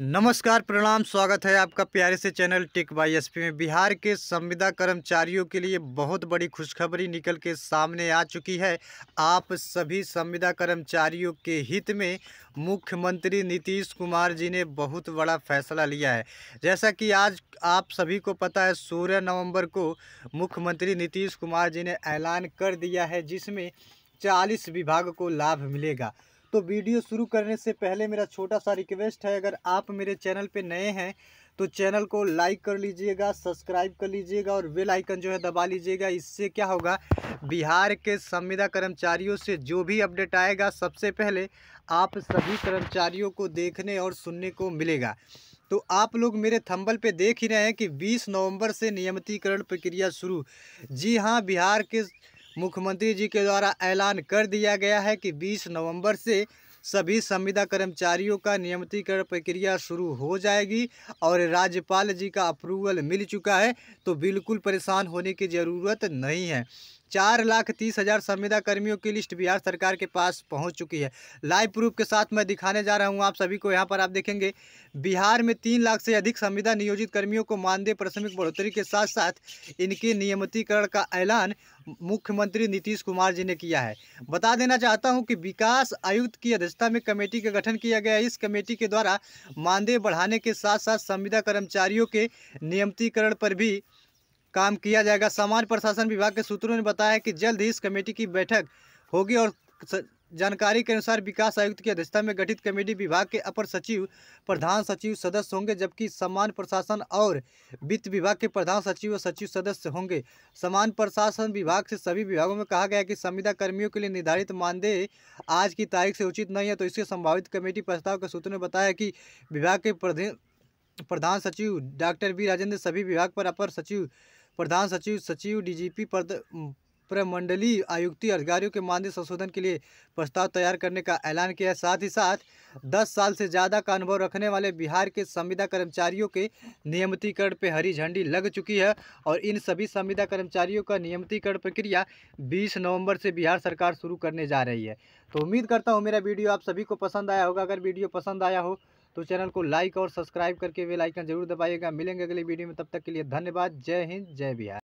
नमस्कार प्रणाम स्वागत है आपका प्यारे से चैनल टेक बाई एस में बिहार के संविदा कर्मचारियों के लिए बहुत बड़ी खुशखबरी निकल के सामने आ चुकी है आप सभी संविदा कर्मचारियों के हित में मुख्यमंत्री नीतीश कुमार जी ने बहुत बड़ा फैसला लिया है जैसा कि आज आप सभी को पता है सोलह नवंबर को मुख्यमंत्री नीतीश कुमार जी ने ऐलान कर दिया है जिसमें चालीस विभाग को लाभ मिलेगा तो वीडियो शुरू करने से पहले मेरा छोटा सा रिक्वेस्ट है अगर आप मेरे चैनल पे नए हैं तो चैनल को लाइक कर लीजिएगा सब्सक्राइब कर लीजिएगा और बेल आइकन जो है दबा लीजिएगा इससे क्या होगा बिहार के संविदा कर्मचारियों से जो भी अपडेट आएगा सबसे पहले आप सभी कर्मचारियों को देखने और सुनने को मिलेगा तो आप लोग मेरे थंबल पे देख ही रहे हैं कि 20 नवंबर से नियमितीकरण प्रक्रिया शुरू जी हाँ बिहार के मुख्यमंत्री जी के द्वारा ऐलान कर दिया गया है कि 20 नवंबर से सभी संविदा कर्मचारियों का नियमितीकरण प्रक्रिया शुरू हो जाएगी और राज्यपाल जी का अप्रूवल मिल चुका है तो बिल्कुल परेशान होने की ज़रूरत नहीं है चार लाख तीस हज़ार संविदा कर्मियों की लिस्ट बिहार सरकार के पास पहुंच चुकी है लाइव प्रूफ के साथ मैं दिखाने जा रहा हूं आप सभी को यहां पर आप देखेंगे बिहार में तीन लाख से अधिक संविदा नियोजित कर्मियों को मानदेय प्रशमिक बढ़ोतरी के साथ साथ इनके नियमितीकरण का ऐलान मुख्यमंत्री नीतीश कुमार जी ने किया है बता देना चाहता हूँ कि विकास आयुक्त की अध्यक्षता में कमेटी का गठन किया गया इस कमेटी के द्वारा मानदेय बढ़ाने के साथ साथ संविदा कर्मचारियों के नियमितीकरण पर भी काम किया जाएगा सामान्य प्रशासन विभाग के सूत्रों ने बताया कि जल्द ही इस कमेटी की बैठक होगी और जानकारी के अनुसार विकास आयुक्त की अध्यक्षता में गठित कमेटी विभाग के अपर सचिव प्रधान सचिव सदस्य होंगे जबकि समान प्रशासन और वित्त विभाग के प्रधान सचिव और सचिव सदस्य होंगे समान प्रशासन विभाग से सभी विभागों में कहा गया कि संविदा कर्मियों के लिए निर्धारित मानदेय आज की तारीख से उचित नहीं है तो इसके संभावित कमेटी प्रस्ताव के सूत्रों ने बताया कि विभाग के प्रधान सचिव डॉक्टर वी राजेंद्र सभी विभाग पर अपर सचिव प्रधान सचिव सचिव डीजीपी पद प्रमंडलीय आयुक्ति अधिकारियों के मानदेय संशोधन के लिए प्रस्ताव तैयार करने का ऐलान किया है साथ ही साथ 10 साल से ज़्यादा का अनुभव रखने वाले बिहार के संविदा कर्मचारियों के नियमितीकरण पर हरी झंडी लग चुकी है और इन सभी संविदा कर्मचारियों का नियमितीकरण प्रक्रिया 20 नवंबर से बिहार सरकार शुरू करने जा रही है तो उम्मीद करता हूँ मेरा वीडियो आप सभी को पसंद आया होगा अगर वीडियो पसंद आया हो तो चैनल को लाइक और सब्सक्राइब करके वे लाइकन जरूर दबाइएगा मिलेंगे अगले वीडियो में तब तक के लिए धन्यवाद जय हिंद जय बिहार